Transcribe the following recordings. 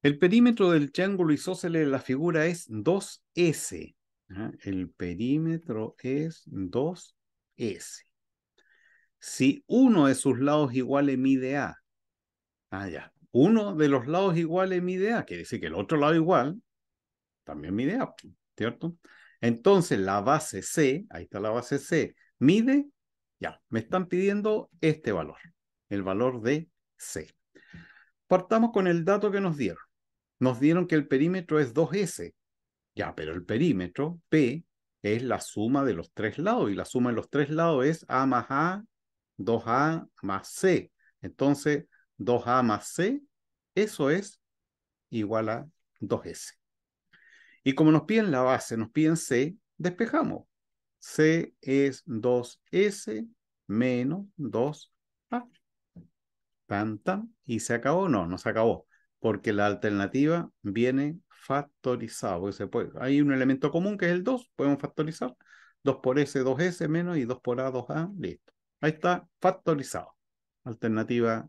El perímetro del triángulo isósceles de la figura es 2S. ¿ah? El perímetro es 2S. Si uno de sus lados iguales mide A, ah, ya. uno de los lados iguales mide A, quiere decir que el otro lado igual también mide A, ¿cierto? Entonces la base C, ahí está la base C, mide, ya, me están pidiendo este valor, el valor de C. Partamos con el dato que nos dieron nos dieron que el perímetro es 2S. Ya, pero el perímetro, P, es la suma de los tres lados y la suma de los tres lados es A más A, 2A más C. Entonces, 2A más C, eso es igual a 2S. Y como nos piden la base, nos piden C, despejamos. C es 2S menos 2A. Tan, y se acabó, no, no se acabó porque la alternativa viene factorizada. hay un elemento común que es el 2, podemos factorizar 2 por S, 2S menos y 2 por A, 2A, listo. Ahí está factorizado. Alternativa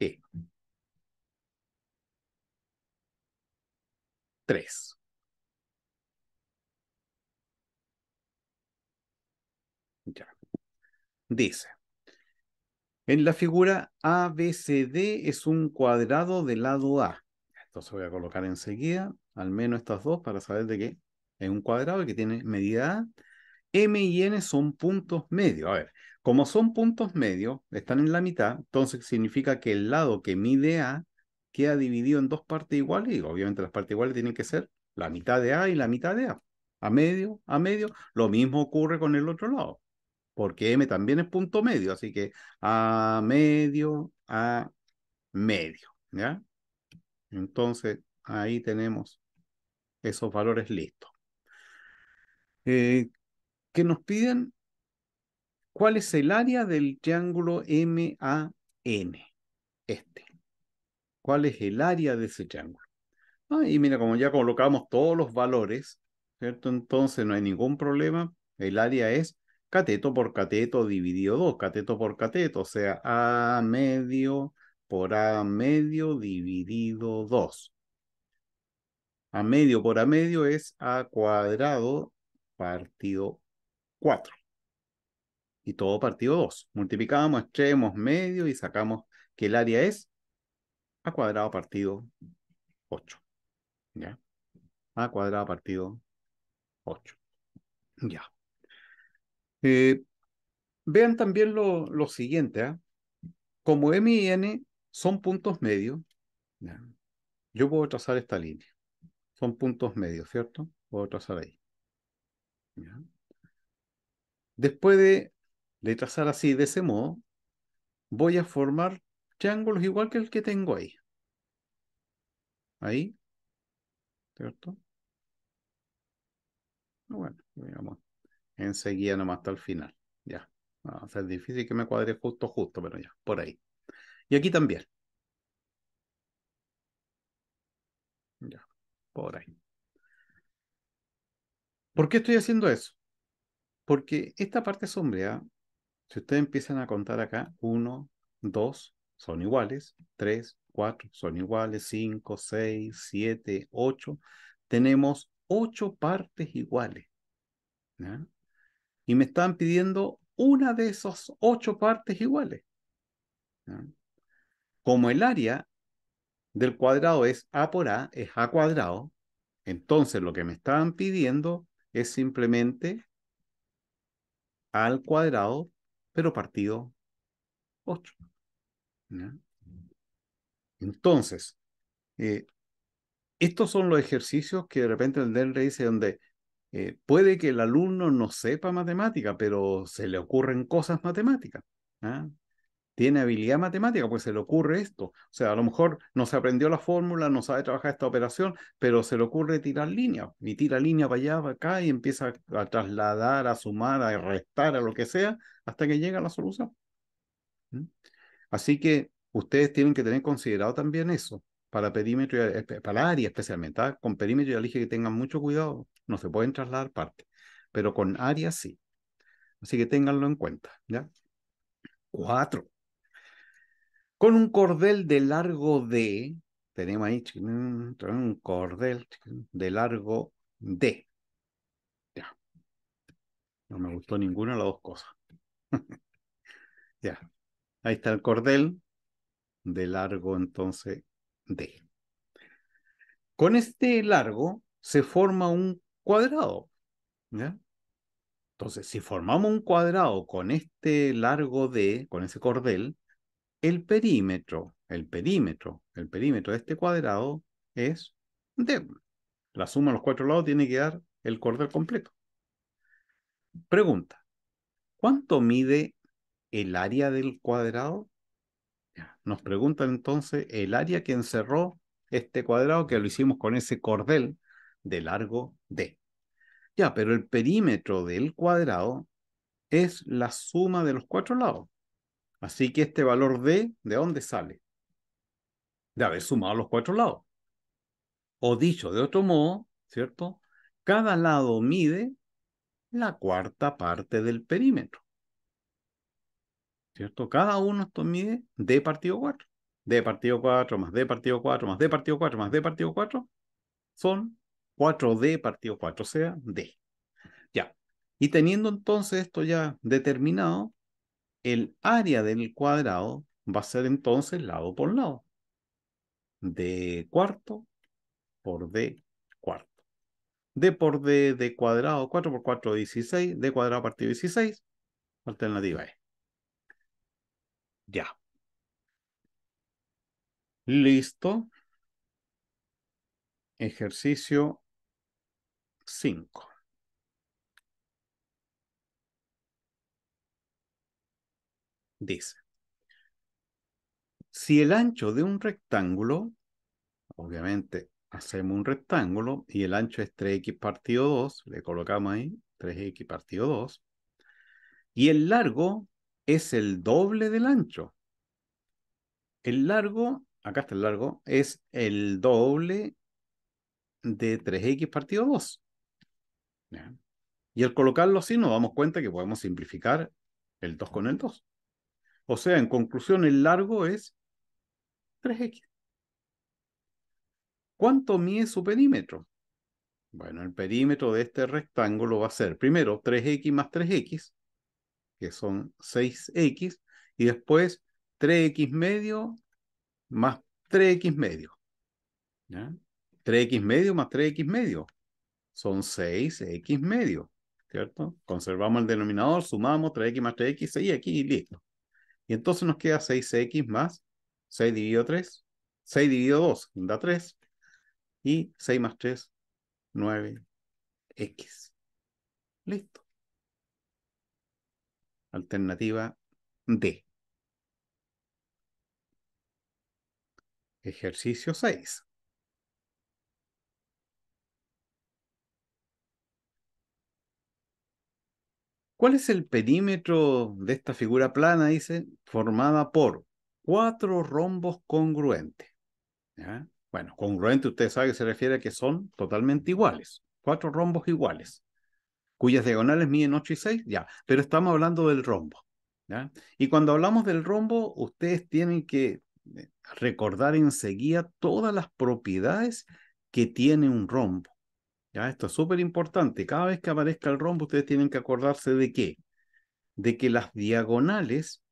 E. 3. Ya. Dice, en la figura ABCD es un cuadrado del lado A. Entonces voy a colocar enseguida al menos estas dos para saber de qué es un cuadrado que tiene medida A. M y N son puntos medios. A ver, como son puntos medios, están en la mitad, entonces significa que el lado que mide A queda dividido en dos partes iguales y obviamente las partes iguales tienen que ser la mitad de A y la mitad de A. A medio, a medio. Lo mismo ocurre con el otro lado porque M también es punto medio, así que a medio, a medio, ¿ya? Entonces, ahí tenemos esos valores listos. Eh, que nos piden cuál es el área del triángulo MAN, este. ¿Cuál es el área de ese triángulo? Ah, y mira, como ya colocamos todos los valores, ¿cierto? Entonces no hay ningún problema. El área es cateto por cateto dividido 2, cateto por cateto, o sea, A medio por A medio dividido 2. A medio por A medio es A cuadrado partido 4. Y todo partido 2. Multiplicamos extremos, medio y sacamos que el área es A cuadrado partido 8. ¿Ya? A cuadrado partido 8. Ya. Eh, vean también lo, siguiente, ¿ah? como M y N son puntos medios, yo puedo trazar esta línea. Son puntos medios, ¿cierto? Puedo trazar ahí. Después de, de trazar así, de ese modo, voy a formar triángulos igual que el que tengo ahí. Ahí, ¿cierto? Ah, bueno, veamos enseguida nomás hasta el final. Ya. Va a ser difícil que me cuadre justo, justo, pero ya, por ahí. Y aquí también. Ya, por ahí. ¿Por qué estoy haciendo eso? Porque esta parte sombreada, si ustedes empiezan a contar acá, Uno, dos, son iguales, Tres, cuatro, son iguales, Cinco, seis, siete, ocho. tenemos ocho partes iguales. ¿no? y me estaban pidiendo una de esas ocho partes iguales. Como el área del cuadrado es A por A, es A cuadrado, entonces lo que me estaban pidiendo es simplemente A al cuadrado, pero partido 8. Entonces, eh, estos son los ejercicios que de repente el DEN dice donde eh, puede que el alumno no sepa matemática, pero se le ocurren cosas matemáticas. ¿ah? Tiene habilidad matemática, pues se le ocurre esto. O sea, a lo mejor no se aprendió la fórmula, no sabe trabajar esta operación, pero se le ocurre tirar línea. Y tira línea para allá, para acá, y empieza a trasladar, a sumar, a restar, a lo que sea, hasta que llega a la solución. Así que ustedes tienen que tener considerado también eso para perímetro, eh, para área especialmente. ¿ah? Con perímetro ya dije que tengan mucho cuidado, no se pueden trasladar partes, pero con área sí. Así que ténganlo en cuenta. ¿ya? Cuatro. Con un cordel de largo D. tenemos ahí un cordel de largo D. Ya. No me gustó ninguna de las dos cosas. ya. Ahí está el cordel de largo entonces D. Con este largo se forma un cuadrado. Entonces, si formamos un cuadrado con este largo D, con ese cordel, el perímetro, el perímetro, el perímetro de este cuadrado es D. La suma de los cuatro lados tiene que dar el cordel completo. Pregunta, ¿cuánto mide el área del cuadrado? Nos preguntan entonces el área que encerró este cuadrado que lo hicimos con ese cordel de largo D. Ya, pero el perímetro del cuadrado es la suma de los cuatro lados. Así que este valor D, ¿de dónde sale? De haber sumado los cuatro lados. O dicho de otro modo, ¿cierto? Cada lado mide la cuarta parte del perímetro. ¿cierto? Cada uno esto mide D partido 4. D partido 4 más D partido 4 más D partido 4 más D partido 4 son 4D partido 4, o sea, D. Ya. Y teniendo entonces esto ya determinado, el área del cuadrado va a ser entonces lado por lado. D cuarto por D cuarto. D por D, D cuadrado, 4 por 4, 16, D cuadrado partido 16, alternativa E. Ya. Listo. Ejercicio 5. Dice, si el ancho de un rectángulo, obviamente hacemos un rectángulo y el ancho es 3x partido 2, le colocamos ahí 3x partido 2, y el largo es el doble del ancho. El largo, acá está el largo, es el doble de 3x partido 2. Y al colocarlo así nos damos cuenta que podemos simplificar el 2 con el 2. O sea, en conclusión, el largo es 3x. ¿Cuánto mide su perímetro? Bueno, el perímetro de este rectángulo va a ser primero 3x más 3x, que son 6x, y después 3x medio más 3x medio. ¿Ya? 3x medio más 3x medio. Son 6x medio, ¿cierto? Conservamos el denominador, sumamos 3x más 3x, 6x y listo. Y entonces nos queda 6x más 6 dividido 3, 6 dividido 2 da 3, y 6 más 3, 9x. Listo. Alternativa D. Ejercicio 6. ¿Cuál es el perímetro de esta figura plana? Dice, formada por cuatro rombos congruentes. Bueno, congruente usted sabe que se refiere a que son totalmente iguales, cuatro rombos iguales cuyas diagonales miden 8 y 6, ya, pero estamos hablando del rombo. ¿ya? Y cuando hablamos del rombo, ustedes tienen que eh, recordar enseguida todas las propiedades que tiene un rombo. ¿ya? Esto es súper importante. Cada vez que aparezca el rombo, ustedes tienen que acordarse de qué? De que las diagonales,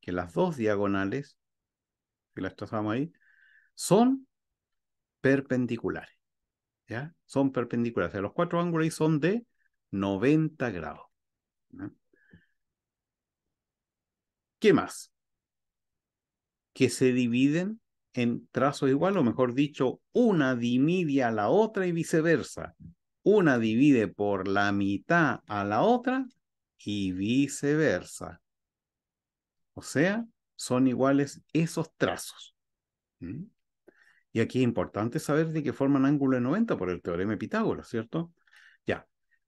que las dos diagonales, que las trazamos ahí, son perpendiculares. ¿ya? Son perpendiculares. O sea, los cuatro ángulos ahí son de 90 grados. ¿Qué más? Que se dividen en trazos igual, o mejor dicho, una divide a la otra y viceversa. Una divide por la mitad a la otra y viceversa. O sea, son iguales esos trazos. Y aquí es importante saber de qué forman ángulo de 90 por el teorema de Pitágoras, ¿cierto?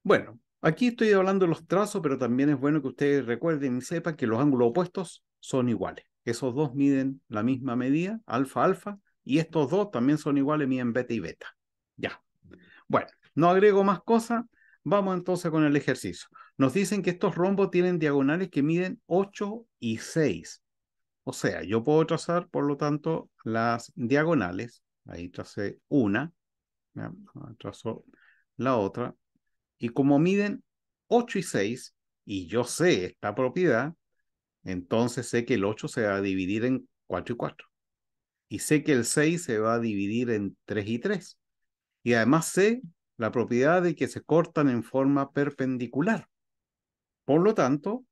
Bueno, aquí estoy hablando de los trazos, pero también es bueno que ustedes recuerden y sepan que los ángulos opuestos son iguales. Esos dos miden la misma medida, alfa, alfa, y estos dos también son iguales, miden beta y beta. Ya. Bueno, no agrego más cosas. Vamos entonces con el ejercicio. Nos dicen que estos rombos tienen diagonales que miden 8 y 6. O sea, yo puedo trazar, por lo tanto, las diagonales. Ahí tracé una, trazo la otra, y como miden 8 y 6, y yo sé esta propiedad, entonces sé que el 8 se va a dividir en 4 y 4. Y sé que el 6 se va a dividir en 3 y 3. Y además sé la propiedad de que se cortan en forma perpendicular. Por lo tanto,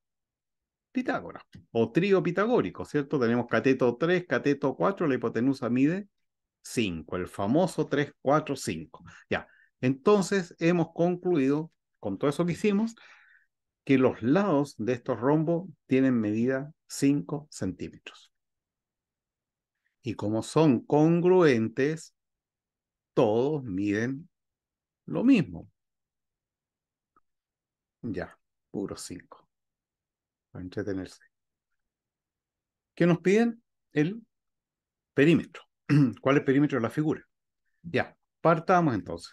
Pitágoras, o trío pitagórico, ¿cierto? Tenemos cateto 3, cateto 4, la hipotenusa mide 5, el famoso 3, 4, 5. Ya, entonces hemos concluido con todo eso que hicimos que los lados de estos rombos tienen medida 5 centímetros. Y como son congruentes, todos miden lo mismo. Ya, puro 5. Para entretenerse. ¿Qué nos piden? El perímetro. ¿Cuál es el perímetro de la figura? Ya, partamos entonces.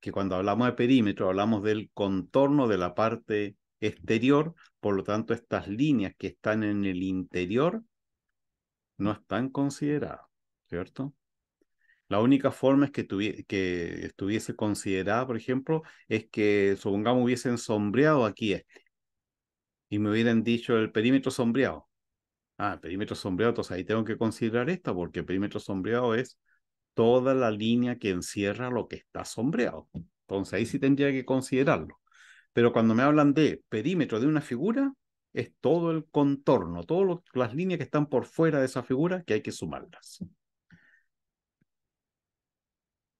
que cuando hablamos de perímetro hablamos del contorno de la parte exterior, por lo tanto estas líneas que están en el interior no están consideradas, ¿cierto? La única forma es que, que estuviese considerada, por ejemplo, es que supongamos hubiesen sombreado aquí este y me hubieran dicho el perímetro sombreado. Ah, perímetro sombreado, entonces ahí tengo que considerar esta porque el perímetro sombreado es toda la línea que encierra lo que está sombreado. Entonces ahí sí tendría que considerarlo. Pero cuando me hablan de perímetro de una figura, es todo el contorno, todas las líneas que están por fuera de esa figura que hay que sumarlas.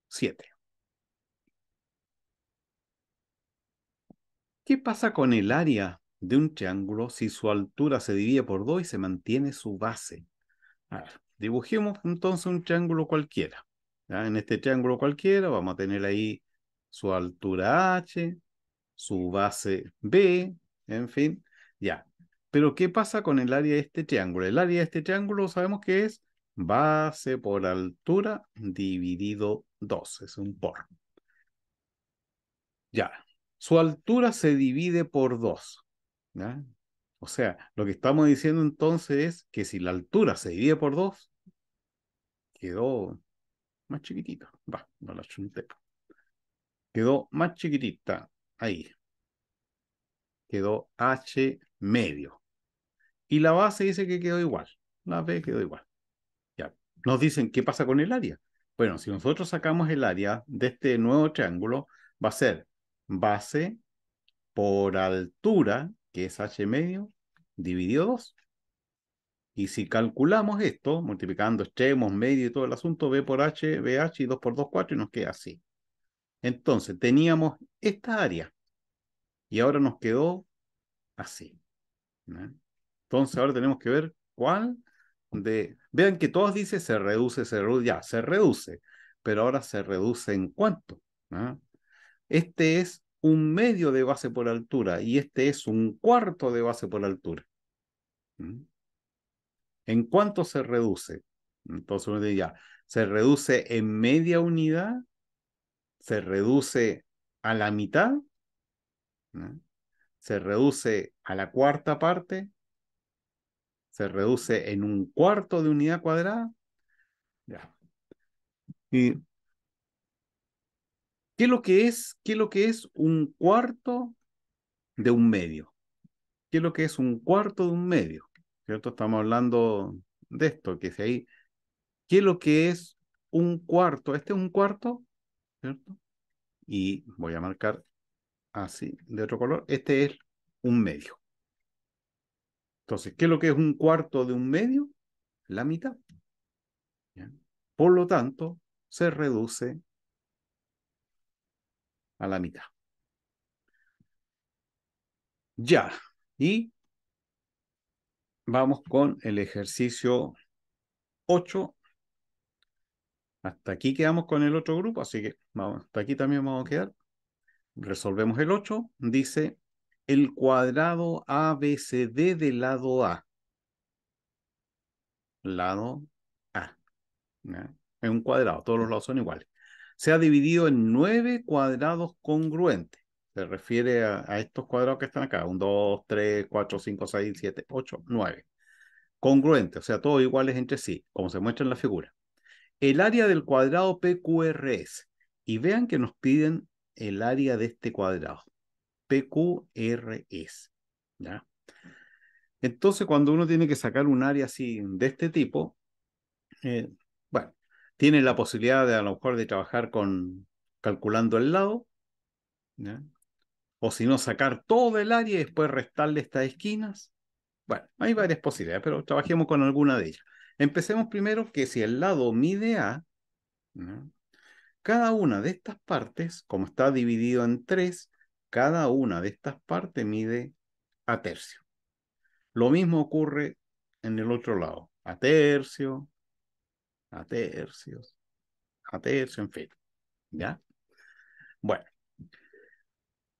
Siete. ¿Qué pasa con el área de un triángulo si su altura se divide por dos y se mantiene su base? A ver, Dibujemos entonces un triángulo cualquiera. En este triángulo cualquiera vamos a tener ahí su altura H, su base B, en fin, ya. Pero ¿qué pasa con el área de este triángulo? El área de este triángulo sabemos que es base por altura dividido 2, es un por. Ya, su altura se divide por 2. O sea, lo que estamos diciendo entonces es que si la altura se divide por 2, quedó más chiquitita. Va, no la chunté. Quedó más chiquitita. Ahí. Quedó H medio. Y la base dice que quedó igual. La B quedó igual. Ya. Nos dicen qué pasa con el área. Bueno, si nosotros sacamos el área de este nuevo triángulo, va a ser base por altura, que es H medio, dividido 2. Y si calculamos esto, multiplicando extremos, medio y todo el asunto, B por H, BH y 2 por 2, 4 y nos queda así. Entonces, teníamos esta área y ahora nos quedó así. Entonces, ahora tenemos que ver cuál de... Vean que todos dicen se reduce, se reduce, ya, se reduce, pero ahora se reduce en cuánto. Este es un medio de base por altura y este es un cuarto de base por altura. ¿En cuánto se reduce? Entonces uno diría, ¿se reduce en media unidad? ¿Se reduce a la mitad? ¿Se reduce a la cuarta parte? ¿Se reduce en un cuarto de unidad cuadrada? ¿Y qué es lo que es? ¿Qué es lo que es un cuarto de un medio? ¿Qué es lo que es un cuarto de un medio? ¿cierto? Estamos hablando de esto, que si hay, ¿qué es lo que es un cuarto? Este es un cuarto, ¿cierto? Y voy a marcar así, de otro color, este es un medio. Entonces, ¿qué es lo que es un cuarto de un medio? La mitad. Por lo tanto, se reduce a la mitad. Ya, y Vamos con el ejercicio 8. Hasta aquí quedamos con el otro grupo, así que hasta aquí también vamos a quedar. Resolvemos el 8. Dice el cuadrado ABCD del lado A. Lado A. Es un cuadrado, todos los lados son iguales. Se ha dividido en 9 cuadrados congruentes se refiere a, estos cuadrados que están acá, 1, 2, 3, 4, 5, 6, 7, 8, 9, Congruente. o sea, todos iguales entre sí, como se muestra en la figura. El área del cuadrado PQRS. y vean que nos piden el área de este cuadrado, PQRS. ¿ya? Entonces, cuando uno tiene que sacar un área así de este tipo, eh, bueno, tiene la posibilidad de a lo mejor de trabajar con calculando el lado, ¿ya? o si no, sacar todo el área y después restarle estas esquinas. Bueno, hay varias posibilidades, pero trabajemos con alguna de ellas. Empecemos primero que si el lado mide A, cada una de estas partes, como está dividido en tres, cada una de estas partes mide a tercio. Lo mismo ocurre en el otro lado, a tercio, a tercios, a tercio, en fin. ¿Ya? Bueno,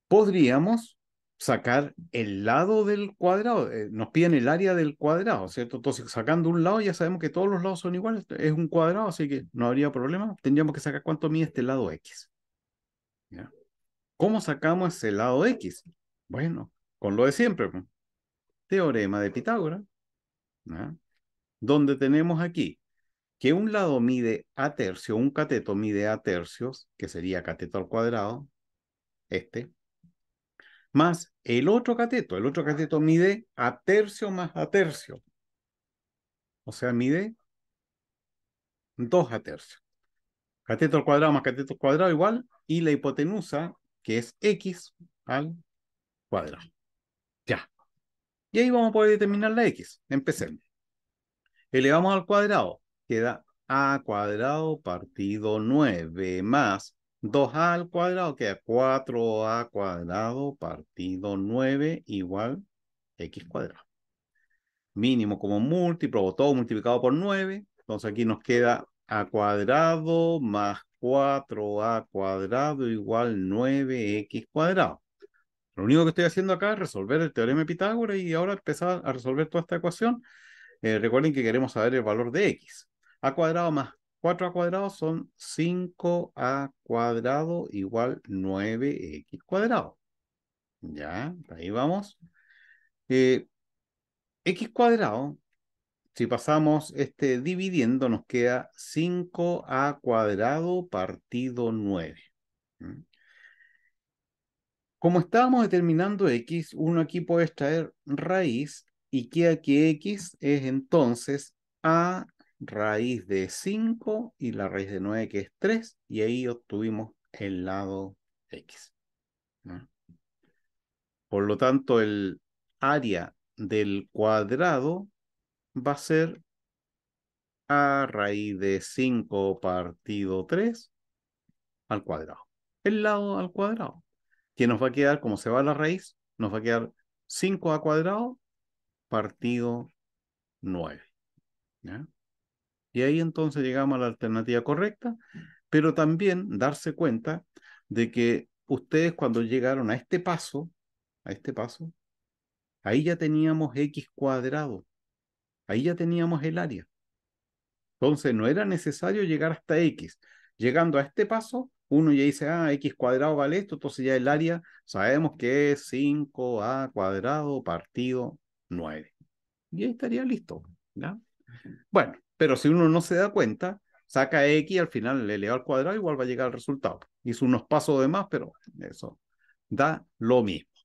podríamos sacar el lado del cuadrado. Eh, nos piden el área del cuadrado, ¿cierto? Entonces, sacando un lado, ya sabemos que todos los lados son iguales. Es un cuadrado, así que no habría problema. Tendríamos que sacar cuánto mide este lado X. ¿Cómo sacamos ese lado X? Bueno, con lo de siempre. Teorema de Pitágoras. Donde tenemos aquí que un lado mide a tercio, un cateto mide a tercios, que sería cateto al cuadrado, este, más el otro cateto. El otro cateto mide a tercio más a tercio. O sea, mide 2 a tercio. Cateto al cuadrado más cateto al cuadrado igual. Y la hipotenusa, que es x al cuadrado. Ya. Y ahí vamos a poder determinar la x. Empecemos. Elevamos al cuadrado. Queda a cuadrado partido 9 más 2a al cuadrado queda 4a cuadrado partido 9 igual x cuadrado. Mínimo como múltiplo o todo multiplicado por 9. Entonces aquí nos queda a cuadrado más 4a cuadrado igual 9x cuadrado. Lo único que estoy haciendo acá es resolver el teorema de Pitágoras y ahora empezar a resolver toda esta ecuación. Eh, recuerden que queremos saber el valor de x. a cuadrado más 4 a cuadrado son 5 a cuadrado igual 9x cuadrado. Ya, ahí vamos. x eh, cuadrado, si pasamos este dividiendo, nos queda 5a cuadrado partido 9. Como estábamos determinando x, uno aquí puede extraer raíz y queda que x es entonces a raíz de 5 y la raíz de 9 que es 3 y ahí obtuvimos el lado X. Por lo tanto, el área del cuadrado va a ser a raíz de 5 partido 3 al cuadrado. El lado al cuadrado. Que nos va a quedar, como se va la raíz, nos va a quedar 5 al cuadrado partido 9. ¿Ya? Y ahí entonces llegamos a la alternativa correcta, pero también darse cuenta de que ustedes cuando llegaron a este paso, a este paso, ahí ya teníamos x cuadrado, ahí ya teníamos el área. Entonces no era necesario llegar hasta x. Llegando a este paso, uno ya dice, ah, x cuadrado vale esto, entonces ya el área sabemos que es 5a cuadrado partido 9. Y ahí estaría listo. ¿ya? Bueno, pero si uno no se da cuenta, saca X al final, le eleva al cuadrado, igual va a llegar al resultado. Hizo unos pasos de más, pero eso da lo mismo.